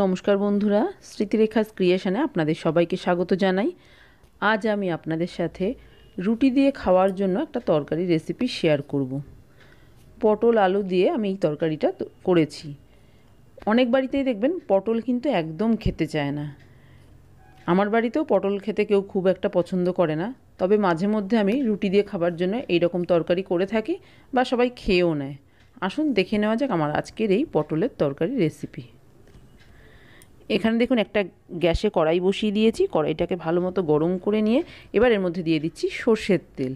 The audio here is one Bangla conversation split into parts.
নমস্কার বন্ধুরা স্মৃতিরেখা ক্রিয়েশনে আপনাদের সবাইকে স্বাগত জানাই আজ আমি আপনাদের সাথে রুটি দিয়ে খাওয়ার জন্য একটা তরকারি রেসিপি শেয়ার করব। পটল আলু দিয়ে আমি এই তরকারিটা করেছি অনেক বাড়িতেই দেখবেন পটল কিন্তু একদম খেতে চায় না আমার বাড়িতেও পটল খেতে কেউ খুব একটা পছন্দ করে না তবে মাঝে মধ্যে আমি রুটি দিয়ে খাবার জন্য এই রকম তরকারি করে থাকি বা সবাই খেয়েও নেয় আসুন দেখে নেওয়া যাক আমার আজকের এই পটলের তরকারি রেসিপি এখানে দেখুন একটা গ্যাসে কড়াই বসিয়ে দিয়েছি কড়াইটাকে ভালো মতো গরম করে নিয়ে এবার এর মধ্যে দিয়ে দিচ্ছি সর্ষের তেল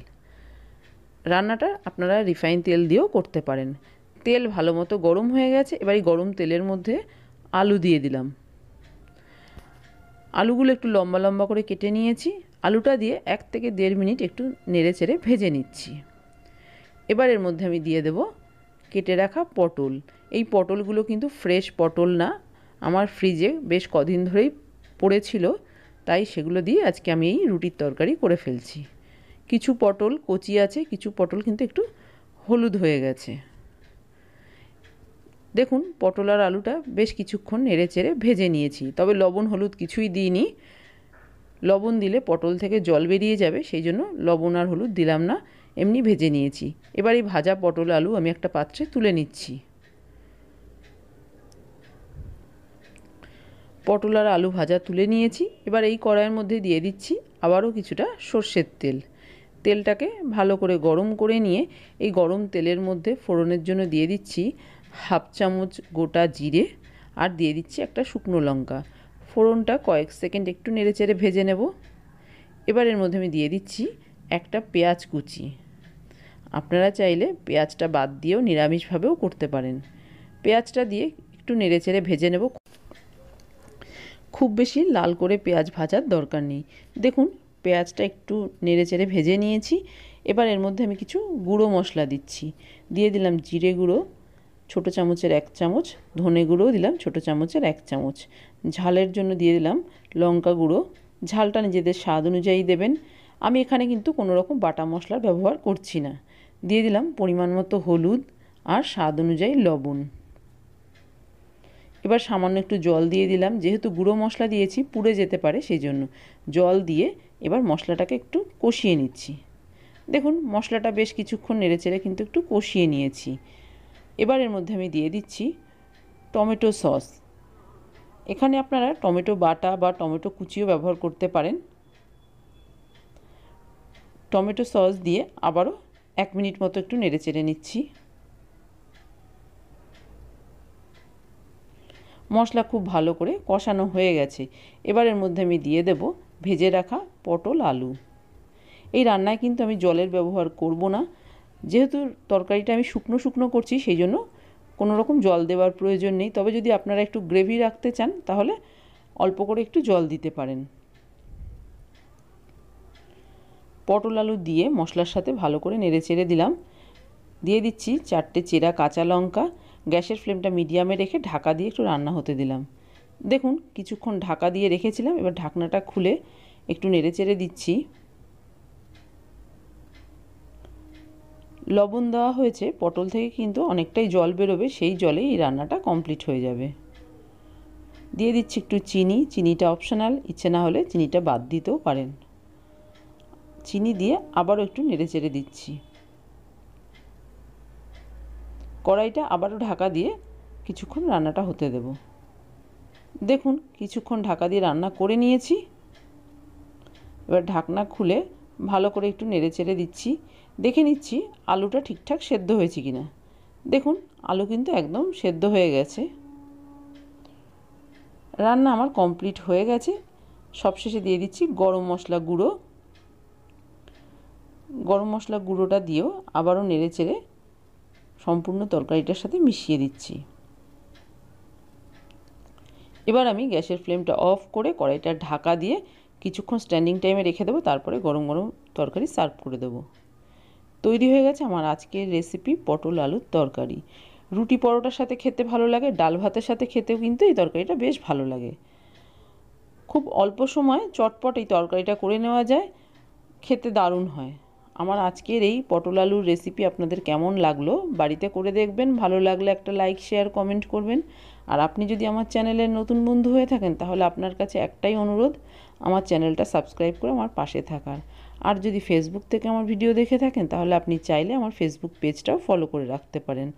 রান্নাটা আপনারা রিফাইন তেল দিয়েও করতে পারেন তেল ভালো মতো গরম হয়ে গেছে এবার এই গরম তেলের মধ্যে আলু দিয়ে দিলাম আলুগুলো একটু লম্বা লম্বা করে কেটে নিয়েছি আলুটা দিয়ে এক থেকে দেড় মিনিট একটু নেড়ে চেড়ে ভেজে নিচ্ছি এবার এর মধ্যে আমি দিয়ে দেব কেটে রাখা পটল এই পটলগুলো কিন্তু ফ্রেশ পটল না আমার ফ্রিজে বেশ কদিন ধরেই পড়েছিল তাই সেগুলো দিয়ে আজকে আমি এই রুটির তরকারি করে ফেলছি কিছু পটল কচি আছে কিছু পটল কিন্তু একটু হলুদ হয়ে গেছে দেখুন পটল আর আলুটা বেশ কিছুক্ষণ নেড়ে চেড়ে ভেজে নিয়েছি তবে লবণ হলুদ কিছুই দিইনি লবণ দিলে পটল থেকে জল বেরিয়ে যাবে সেই জন্য লবণ আর হলুদ দিলাম না এমনি ভেজে নিয়েছি এবার এই ভাজা পটল আলু আমি একটা পাত্রে তুলে নিচ্ছি পটল আর আলু ভাজা তুলে নিয়েছি এবার এই কড়াইয়ের মধ্যে দিয়ে দিচ্ছি আবারও কিছুটা সর্ষের তেল তেলটাকে ভালো করে গরম করে নিয়ে এই গরম তেলের মধ্যে ফোড়নের জন্য দিয়ে দিচ্ছি হাফ চামচ গোটা জিরে আর দিয়ে দিচ্ছি একটা শুকনো লঙ্কা ফোড়নটা কয়েক সেকেন্ড একটু নেড়েচেড়ে ভেজে নেব এবার এর মধ্যে আমি দিয়ে দিচ্ছি একটা পেঁয়াজ কুচি আপনারা চাইলে পেঁয়াজটা বাদ দিয়েও নিরামিষভাবেও করতে পারেন পেঁয়াজটা দিয়ে একটু নেড়েচেড়ে ভেজে নেব খুব বেশি লাল করে পেঁয়াজ ভাজার দরকার নেই দেখুন পেঁয়াজটা একটু নেড়ে চেড়ে ভেজে নিয়েছি এবার এর মধ্যে আমি কিছু গুঁড়ো মশলা দিচ্ছি দিয়ে দিলাম জিরে গুঁড়ো ছোটো চামচের এক চামচ ধনে গুঁড়ো দিলাম ছোটো চামচের এক চামচ ঝালের জন্য দিয়ে দিলাম লঙ্কা গুঁড়ো ঝালটা নিজেদের স্বাদ অনুযায়ী দেবেন আমি এখানে কিন্তু কোনো রকম বাটা মশলার ব্যবহার করছি না দিয়ে দিলাম পরিমাণ মতো হলুদ আর স্বাদ অনুযায়ী লবণ এবার সামান্য একটু জল দিয়ে দিলাম যেহেতু গুঁড়ো মশলা দিয়েছি পুড়ে যেতে পারে সেই জন্য জল দিয়ে এবার মশলাটাকে একটু কষিয়ে নিচ্ছি দেখুন মশলাটা বেশ কিছুক্ষণ নেড়েচেড়ে কিন্তু একটু কষিয়ে নিয়েছি এবার এর মধ্যে আমি দিয়ে দিচ্ছি টমেটো সস এখানে আপনারা টমেটো বাটা বা টমেটো কুচিও ব্যবহার করতে পারেন টমেটো সস দিয়ে আবারও এক মিনিট মতো একটু নেড়ে চেড়ে নিচ্ছি মশলা খুব ভালো করে কষানো হয়ে গেছে এবারের মধ্যে আমি দিয়ে দেব ভেজে রাখা পটল আলু এই রান্নায় কিন্তু আমি জলের ব্যবহার করব না যেহেতু তরকারিটা আমি শুকনো শুকনো করছি সেই জন্য কোনো রকম জল দেওয়ার প্রয়োজন নেই তবে যদি আপনারা একটু গ্রেভি রাখতে চান তাহলে অল্প করে একটু জল দিতে পারেন পটল আলু দিয়ে মশলার সাথে ভালো করে নেড়ে চেড়ে দিলাম দিয়ে দিচ্ছি চারটে চেরা কাঁচা লঙ্কা গ্যাসের ফ্লেমটা মিডিয়ামে রেখে ঢাকা দিয়ে একটু রান্না হতে দিলাম দেখুন কিছুক্ষণ ঢাকা দিয়ে রেখেছিলাম এবার ঢাকনাটা খুলে একটু নেড়েচেড়ে দিচ্ছি লবণ দেওয়া হয়েছে পটল থেকে কিন্তু অনেকটাই জল বেরোবে সেই জলেই এই রান্নাটা কমপ্লিট হয়ে যাবে দিয়ে দিচ্ছি একটু চিনি চিনিটা অপশনাল ইচ্ছে না হলে চিনিটা বাদ দিতেও পারেন চিনি দিয়ে আবারও একটু নেড়েচেড়ে দিচ্ছি কড়াইটা আবারও ঢাকা দিয়ে কিছুক্ষণ রান্নাটা হতে দেব দেখুন কিছুক্ষণ ঢাকা দিয়ে রান্না করে নিয়েছি এবার ঢাকনা খুলে ভালো করে একটু নেড়ে চেড়ে দিচ্ছি দেখে নিচ্ছি আলুটা ঠিকঠাক সেদ্ধ হয়েছে কি না দেখুন আলু কিন্তু একদম সেদ্ধ হয়ে গেছে রান্না আমার কমপ্লিট হয়ে গেছে সবশেষে দিয়ে দিচ্ছি গরম মশলা গুঁড়ো গরম মশলা গুঁড়োটা দিয়েও আবারও নেড়ে চেড়ে সম্পূর্ণ তরকারিটার সাথে মিশিয়ে দিচ্ছি এবার আমি গ্যাসের ফ্লেমটা অফ করে কড়াইটা ঢাকা দিয়ে কিছুক্ষণ স্ট্যান্ডিং টাইমে রেখে দেবো তারপরে গরম গরম তরকারি সার্ভ করে দেবো তৈরি হয়ে গেছে আমার আজকের রেসিপি পটল আলুর তরকারি রুটি পরোটার সাথে খেতে ভালো লাগে ডাল ভাতের সাথে খেতেও কিন্তু এই তরকারিটা বেশ ভালো লাগে খুব অল্প সময় চটপট এই তরকারিটা করে নেওয়া যায় খেতে দারুণ হয় আমার আজকের এই পটল আলুর রেসিপি আপনাদের কেমন লাগলো বাড়িতে করে দেখবেন ভালো লাগলে একটা লাইক শেয়ার কমেন্ট করবেন আর আপনি যদি আমার চ্যানেলের নতুন বন্ধু হয়ে থাকেন তাহলে আপনার কাছে একটাই অনুরোধ আমার চ্যানেলটা সাবস্ক্রাইব করে আমার পাশে থাকার আর যদি ফেসবুক থেকে আমার ভিডিও দেখে থাকেন তাহলে আপনি চাইলে আমার ফেসবুক পেজটাও ফলো করে রাখতে পারেন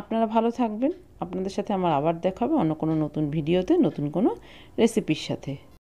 আপনারা ভালো থাকবেন আপনাদের সাথে আমার আবার দেখাবে অন্য কোনো নতুন ভিডিওতে নতুন কোনো রেসিপির সাথে